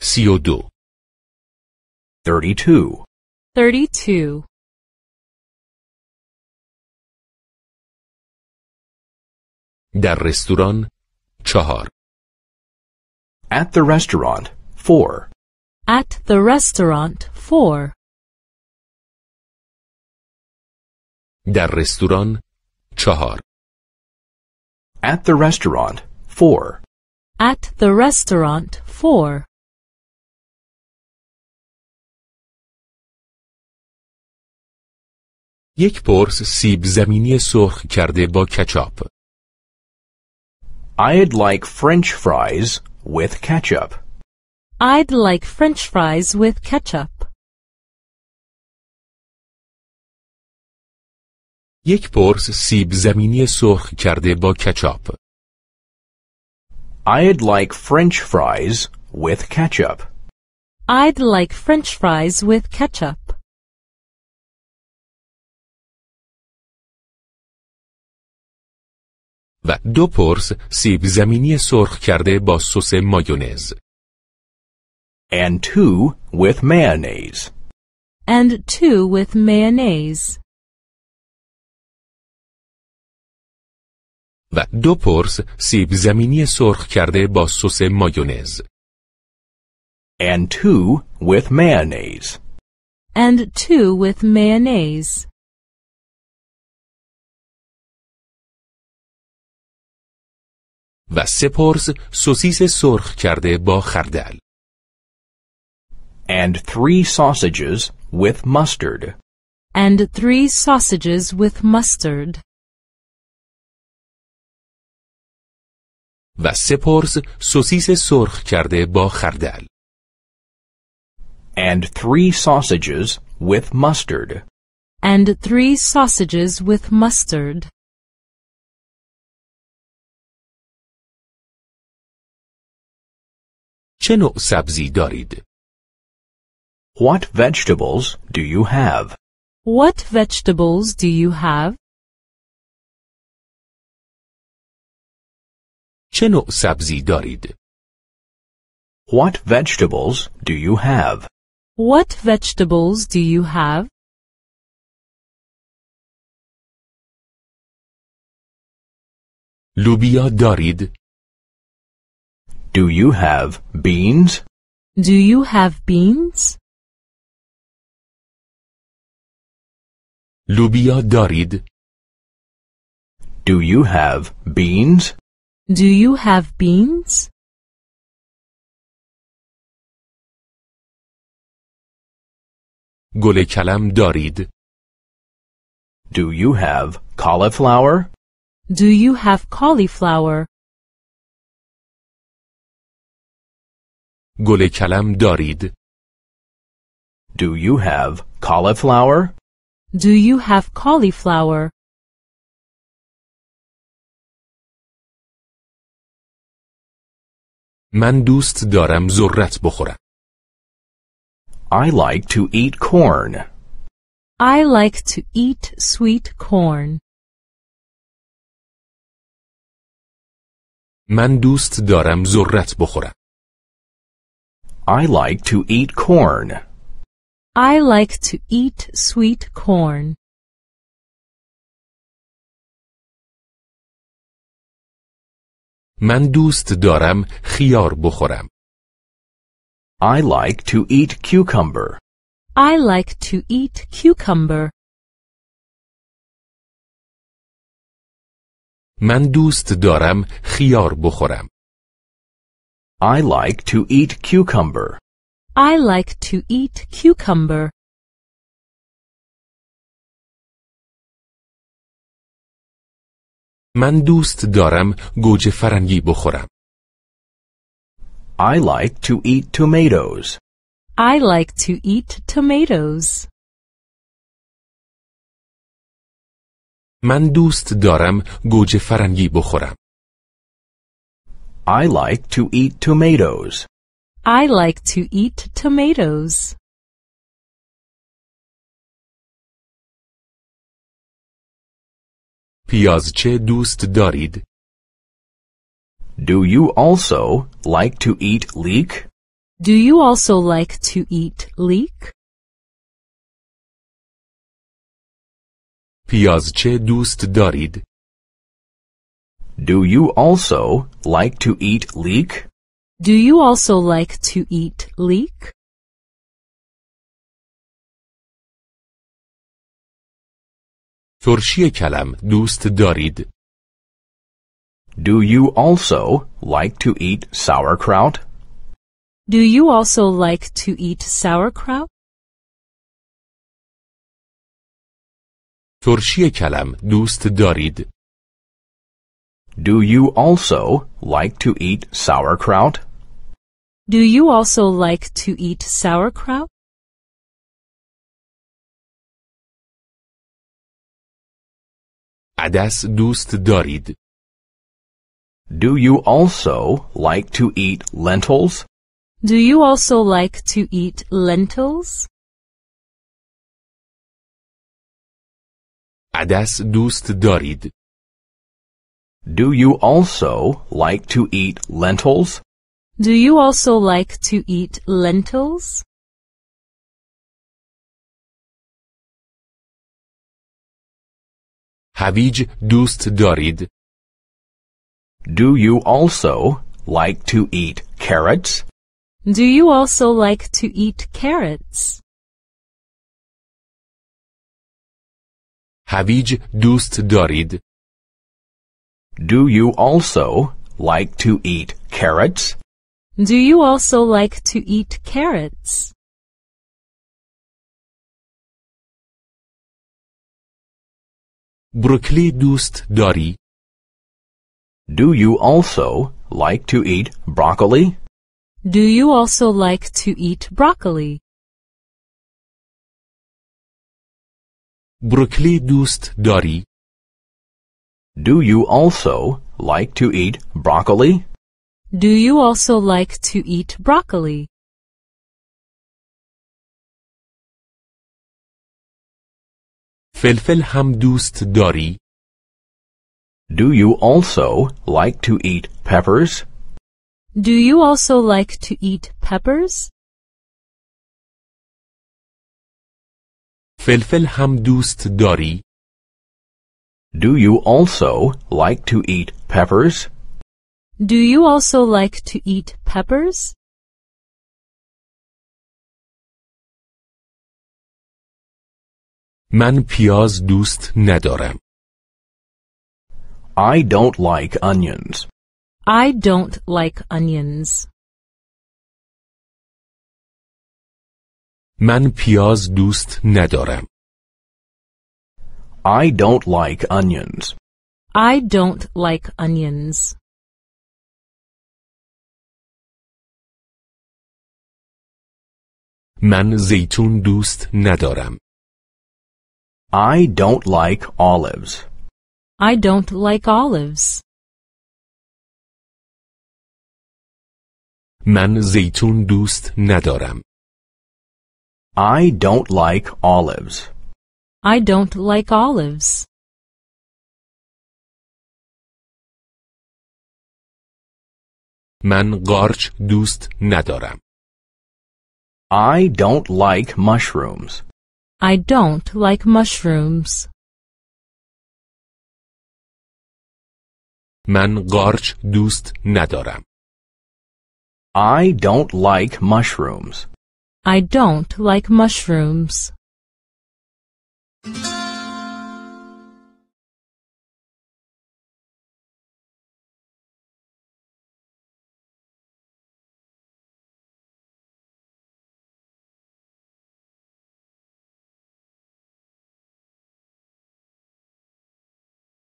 co 32. 32. در رستوران چهار. At the restaurant, four. At the restaurant, four. در رستوران چهار. At the restaurant, four. At the restaurant, four. یک پرس سیب زمینی سرخ کرده با کچاپ. I'd like French fries with ketchup. I'd like French fries with ketchup. یک پرس سیب زمینی سرخ کرده با کچاپ. I'd like French fries with ketchup. I'd like French fries with ketchup. و دو پرس سیب زمینی سرخ کرده با سس مایونز. And two with mayonnaise. And two with mayonnaise. و دو پرس سیب زمینی سرخ کرده با سس مایونز. And two with mayonnaise. And two with mayonnaise. و سه پرس سوسیس سرخ کرده با خردل. And three sausages with mustard. And three sausages with mustard. و سه پرس سوسیس سرخ کرده با خردل. And three sausages with mustard. And three sausages with mustard. چه نوع سبزی دارید؟ What vegetables do you have? What vegetables do you have? چه نوع سبزی دارید؟ What vegetables do you have? What vegetables do you have? لوبیا دارید؟ do you have beans? Do you have beans? Lubia darid. Do you have beans? Do you have beans? گل کلم دارید؟ Do you have cauliflower? Do you have cauliflower? گل کلم دارید؟ Do you have cauliflower? Do you have cauliflower? من دوست دارم ذرت بخورم. I like to eat corn. I like to eat sweet corn. من دوست دارم ذرت بخورم. I like to eat corn. I like to eat sweet corn. من دوست دارم خیار بخورم. I like to eat cucumber. I like to eat cucumber. من دوست دارم خیار بخورم. I like to eat cucumber. I like to eat cucumber. من دوست دارم گوجه فرنگی بخورم. I like to eat tomatoes. I like to eat tomatoes. من دوست دارم گوجه فرنگی بخورم. I like to eat tomatoes. I like to eat tomatoes. پیازچه دوست دارید؟ Do you also like to eat leek? Do you also like to eat leek? پیازچه دوست دارید؟ do you also like to eat leek? Do you also like to eat leek? ترشی کلم دوست دارید؟ Do you also like to eat sauerkraut? Do you also like to eat sauerkraut? ترشی کلم دوست دارید؟ do you also like to eat sauerkraut? Do you also like to eat sauerkraut? عدس دوست دارید؟ Do you also like to eat lentils? Do you also like to eat lentils? عدس دوست دارید؟ do you also like to eat lentils? Do you also like to eat lentils? هویج دوست دارید؟ Do you also like to eat carrots? Do you also like to eat carrots? هویج دوست دارید؟ do you also like to eat carrots? Do you also like to eat carrots? Broccoli dust, Dori. Do you also like to eat broccoli? Do you also like to eat broccoli? Broccoli dust, Dori. Do you also like to eat broccoli? Do you also like to eat broccoli? فلفل هم دوست داری؟ Do you also like to eat peppers? Do you also like to eat peppers? فلفل هم دوست داری؟ do you also like to eat peppers? Do you also like to eat peppers? من پیاز دوست ندارم. I don't like onions. I don't like onions. من پیاز دوست ندارم. I don't like onions. I don't like onions. من زیتون دوست ندارم. I don't like olives. I don't like olives. من زیتون دوست ندارم. I don't like olives. I don't like olives. من قارچ دوست ندارم. I don't like mushrooms. I don't like mushrooms. من قارچ دوست ندارم. I don't like mushrooms. I don't like mushrooms. Thank you.